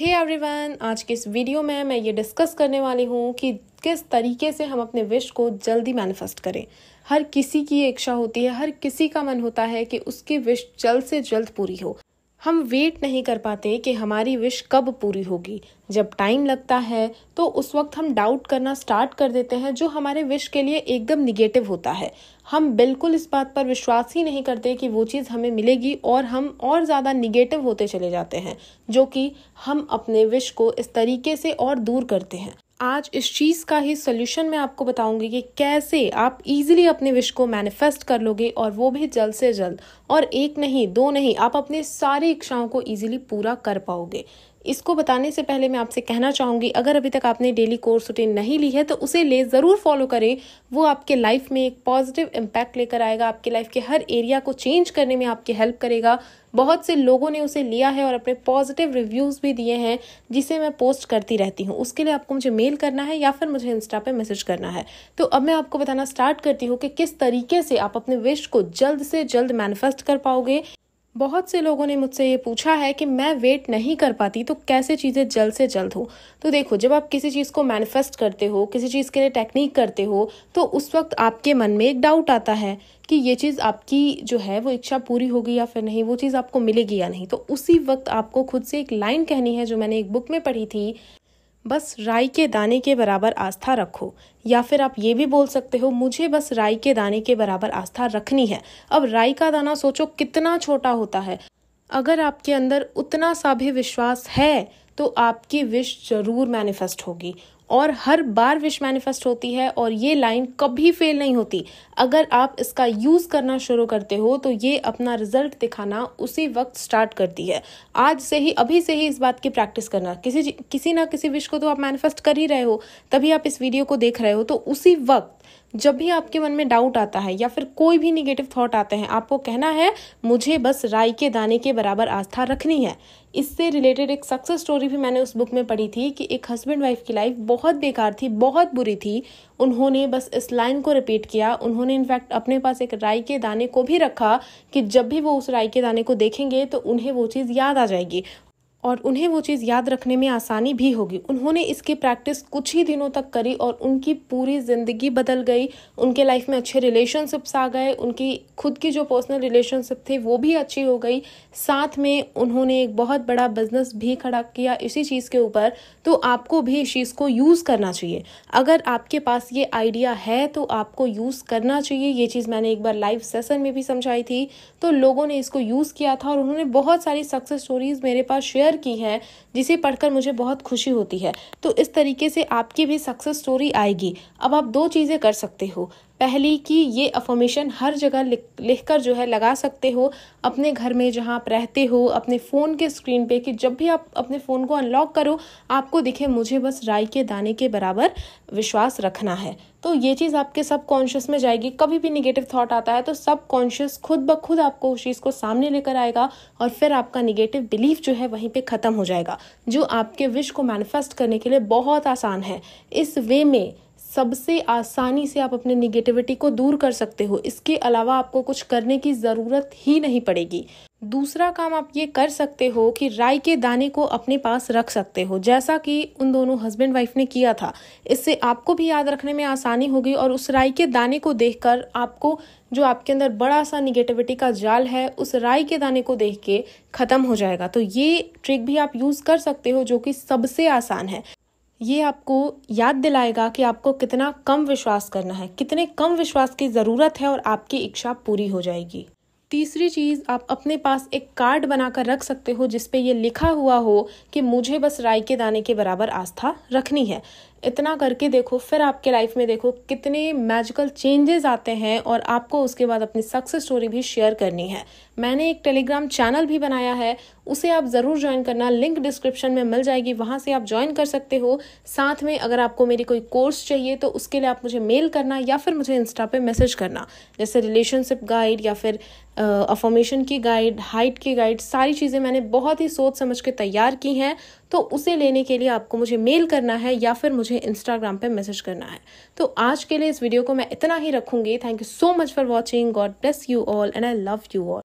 हे hey everyone आज के इस वीडियो में मैं ये डिस्कस करने वाली हूँ कि किस तरीके से हम अपने विश को जल्दी मैनिफेस्ट करें हर किसी की इच्छा होती है हर किसी का मन होता है कि उसकी विश जल्द से जल्द पूरी हो हम वेट नहीं कर पाते कि हमारी विश कब पूरी होगी जब टाइम लगता है तो उस वक्त हम डाउट करना स्टार्ट कर देते हैं जो हमारे विश के लिए एकदम निगेटिव होता है हम बिल्कुल इस बात पर विश्वास ही नहीं करते कि वो चीज़ हमें मिलेगी और हम और ज़्यादा निगेटिव होते चले जाते हैं जो कि हम अपने विश को इस तरीके से और दूर करते हैं आज इस चीज़ का ही सोल्यूशन मैं आपको बताऊंगी कि कैसे आप इजीली अपने विश को मैनिफेस्ट कर लोगे और वो भी जल्द से जल्द और एक नहीं दो नहीं आप अपने सारी इच्छाओं को इजीली पूरा कर पाओगे इसको बताने से पहले मैं आपसे कहना चाहूँगी अगर अभी तक आपने डेली कोर्स रूटीन नहीं ली है तो उसे ले ज़रूर फॉलो करें वो आपके लाइफ में एक पॉजिटिव इम्पैक्ट लेकर आएगा आपके लाइफ के हर एरिया को चेंज करने में आपकी हेल्प करेगा बहुत से लोगों ने उसे लिया है और अपने पॉजिटिव रिव्यूज़ भी दिए हैं जिसे मैं पोस्ट करती रहती हूँ उसके लिए आपको मुझे मेल करना है या फिर मुझे इंस्टा पे मैसेज करना है तो अब मैं आपको बताना स्टार्ट करती हूँ कि किस तरीके से आप अपने विश को जल्द से जल्द मैनिफेस्ट कर पाओगे बहुत से लोगों ने मुझसे ये पूछा है कि मैं वेट नहीं कर पाती तो कैसे चीज़ें जल्द से जल्द हो तो देखो जब आप किसी चीज़ को मैनिफेस्ट करते हो किसी चीज़ के लिए टेक्निक करते हो तो उस वक्त आपके मन में एक डाउट आता है कि ये चीज़ आपकी जो है वो इच्छा पूरी होगी या फिर नहीं वो चीज़ आपको मिलेगी या नहीं तो उसी वक्त आपको खुद से एक लाइन कहनी है जो मैंने एक बुक में पढ़ी थी बस राई के दाने के बराबर आस्था रखो या फिर आप ये भी बोल सकते हो मुझे बस राई के दाने के बराबर आस्था रखनी है अब राई का दाना सोचो कितना छोटा होता है अगर आपके अंदर उतना सा भी विश्वास है तो आपकी विश जरूर मैनिफेस्ट होगी और हर बार विश मैनिफेस्ट होती है और ये लाइन कभी फेल नहीं होती अगर आप इसका यूज़ करना शुरू करते हो तो ये अपना रिजल्ट दिखाना उसी वक्त स्टार्ट करती है आज से ही अभी से ही इस बात की प्रैक्टिस करना किसी किसी ना किसी विश को तो आप मैनिफेस्ट कर ही रहे हो तभी आप इस वीडियो को देख रहे हो तो उसी वक्त जब भी आपके मन में डाउट आता है या फिर कोई भी निगेटिव थॉट आते हैं आपको कहना है मुझे बस राई के दाने के बराबर आस्था रखनी है इससे रिलेटेड एक सक्सेस स्टोरी भी मैंने उस बुक में पढ़ी थी कि एक हस्बैंड वाइफ की लाइफ बहुत बेकार थी बहुत बुरी थी उन्होंने बस इस लाइन को रिपीट किया उन्होंने इनफैक्ट अपने पास एक राई के दाने को भी रखा कि जब भी वो उस राई के दाने को देखेंगे तो उन्हें वो चीज़ याद आ जाएगी और उन्हें वो चीज़ याद रखने में आसानी भी होगी उन्होंने इसकी प्रैक्टिस कुछ ही दिनों तक करी और उनकी पूरी ज़िंदगी बदल गई उनके लाइफ में अच्छे रिलेशनशिप्स आ गए उनकी खुद की जो पर्सनल रिलेशनशिप थी वो भी अच्छी हो गई साथ में उन्होंने एक बहुत बड़ा बिजनेस भी खड़ा किया इसी चीज़ के ऊपर तो आपको भी इस चीज़ को यूज़ करना चाहिए अगर आपके पास ये आइडिया है तो आपको यूज़ करना चाहिए ये चीज़ मैंने एक बार लाइव सेसन में भी समझाई थी तो लोगों ने इसको यूज़ किया था और उन्होंने बहुत सारी सक्सेस स्टोरीज़ मेरे पास शेयर शेयर की हैं जिसे पढ़कर मुझे बहुत खुशी होती है तो इस तरीके से आपकी भी सक्सेस स्टोरी आएगी अब आप दो चीज़ें कर सकते हो पहली की ये अफॉर्मेशन हर जगह लिख लिख कर जो है लगा सकते हो अपने घर में जहाँ आप रहते हो अपने फ़ोन के स्क्रीन पे कि जब भी आप अपने फ़ोन को अनलॉक करो आपको दिखे मुझे बस राय के दाने के बराबर विश्वास रखना है तो ये चीज़ आपके सब कॉन्शियस में जाएगी कभी भी निगेटिव थाट आता है तो सब कॉन्शियस खुद ब खुद आपको उस चीज़ को सामने लेकर आएगा और फिर आपका निगेटिव बिलीफ जो है वहीं पर ख़त्म हो जाएगा जो आपके विश को मैनिफेस्ट करने के लिए बहुत आसान है इस वे में सबसे आसानी से आप अपने निगेटिविटी को दूर कर सकते हो इसके अलावा आपको कुछ करने की ज़रूरत ही नहीं पड़ेगी दूसरा काम आप ये कर सकते हो कि राई के दाने को अपने पास रख सकते हो जैसा कि उन दोनों हस्बैंड वाइफ ने किया था इससे आपको भी याद रखने में आसानी होगी और उस राई के दाने को कर आपको जो आपके अंदर बड़ा सा निगेटिविटी का जाल है उस राई के दाने को देख के ख़त्म हो जाएगा तो ये ट्रिक भी आप यूज़ कर सकते हो जो कि सबसे आसान है ये आपको याद दिलाएगा कि आपको कितना कम विश्वास करना है कितने कम विश्वास की ज़रूरत है और आपकी इच्छा पूरी हो जाएगी तीसरी चीज़ आप अपने पास एक कार्ड बनाकर रख सकते हो जिसपे ये लिखा हुआ हो कि मुझे बस राय के दाने के बराबर आस्था रखनी है इतना करके देखो फिर आपके लाइफ में देखो कितने मैजिकल चेंजेस आते हैं और आपको उसके बाद अपनी सक्सेस स्टोरी भी शेयर करनी है मैंने एक टेलीग्राम चैनल भी बनाया है उसे आप ज़रूर ज्वाइन करना लिंक डिस्क्रिप्शन में मिल जाएगी वहाँ से आप ज्वाइन कर सकते हो साथ में अगर आपको मेरी कोई कोर्स चाहिए तो उसके लिए आप मुझे मेल करना या फिर मुझे इंस्टा पे मैसेज करना जैसे रिलेशनशिप गाइड या फिर अफॉर्मेशन की गाइड हाइट की गाइड सारी चीज़ें मैंने बहुत ही सोच समझ के तैयार की हैं तो उसे लेने के लिए आपको मुझे मेल करना है या फिर मुझे इंस्टाग्राम पर मैसेज करना है तो आज के लिए इस वीडियो को मैं इतना ही रखूंगी thank you so much for watching God bless you all and I love you all